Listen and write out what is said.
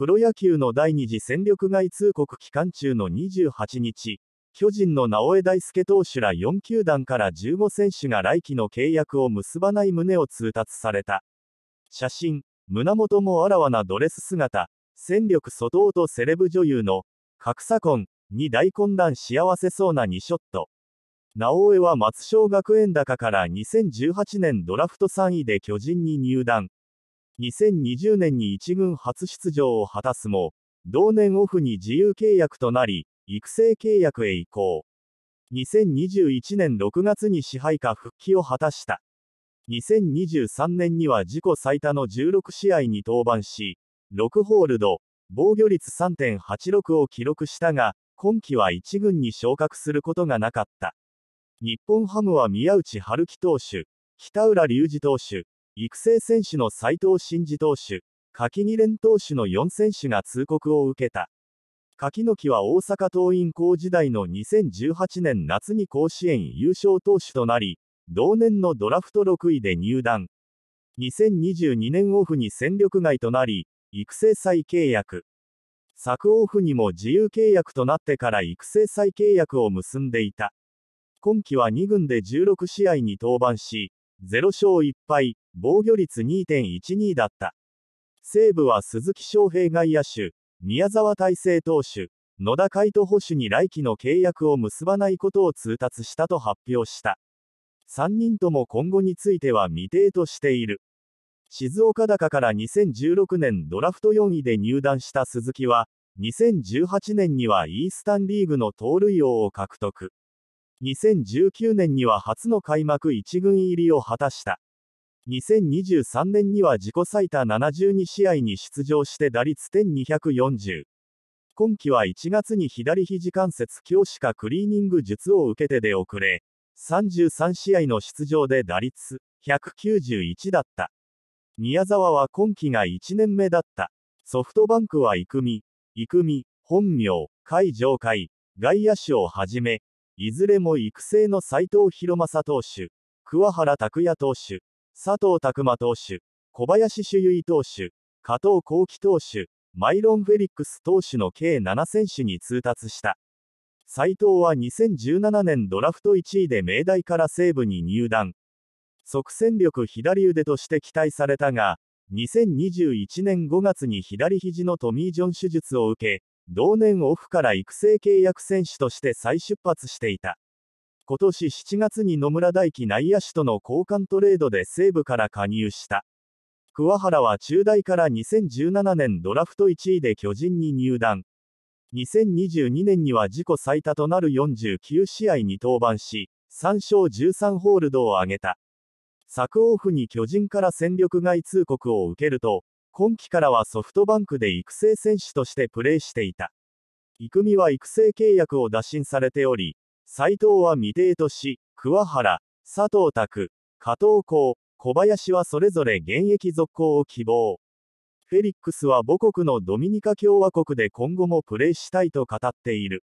プロ野球の第二次戦力外通告期間中の28日、巨人の直江大輔投手ら4球団から15選手が来季の契約を結ばない旨を通達された。写真、胸元もあらわなドレス姿、戦力外とセレブ女優の、格差婚に大混乱幸せそうな2ショット。直江は松商学園高から2018年ドラフト3位で巨人に入団。2020年に1軍初出場を果たすも、同年オフに自由契約となり、育成契約へ移行。2021年6月に支配下復帰を果たした。2023年には自己最多の16試合に登板し、6ホールド、防御率3.86を記録したが、今季は1軍に昇格することがなかった。日本ハムは宮内春樹投手、北浦隆二投手、育成選手の斉藤真二投手、柿木連投手の4選手が通告を受けた。柿の木は大阪桐蔭高時代の2018年夏に甲子園優勝投手となり、同年のドラフト6位で入団。2022年オフに戦力外となり、育成再契約。昨オフにも自由契約となってから育成再契約を結んでいた。今季は2軍で16試合に登板し、0勝1敗、防御率2.12だった。西武は鈴木翔平外野手、宮沢大成投手、野田海斗捕手に来季の契約を結ばないことを通達したと発表した。3人とも今後については未定としている。静岡高から2016年ドラフト4位で入団した鈴木は、2018年にはイースタンリーグの盗塁王を獲得。2019年には初の開幕1軍入りを果たした。2023年には自己最多72試合に出場して打率点240。今季は1月に左肘関節強視かクリーニング術を受けて出遅れ、33試合の出場で打率191だった。宮沢は今季が1年目だった。ソフトバンクは育美、育美、本名、海上海、外野手をはじめ、いずれも育成の斎藤博正投手、桑原拓也投手、佐藤拓磨投手、小林朱唯投手、加藤幸喜投手、マイロン・フェリックス投手の計7選手に通達した。斎藤は2017年ドラフト1位で明大から西武に入団。即戦力左腕として期待されたが、2021年5月に左肘のトミー・ジョン手術を受け、同年オフから育成契約選手として再出発していた。今年7月に野村大輝内野手との交換トレードで西武から加入した。桑原は中大から2017年ドラフト1位で巨人に入団。2022年には自己最多となる49試合に登板し、3勝13ホールドを挙げた。昨オフに巨人から戦力外通告を受けると、今季からはソフトバンクで育成選手としてプレーしていた。育美は育成契約を打診されており、斎藤は未定とし、桑原、佐藤拓、加藤公、小林はそれぞれ現役続行を希望。フェリックスは母国のドミニカ共和国で今後もプレーしたいと語っている。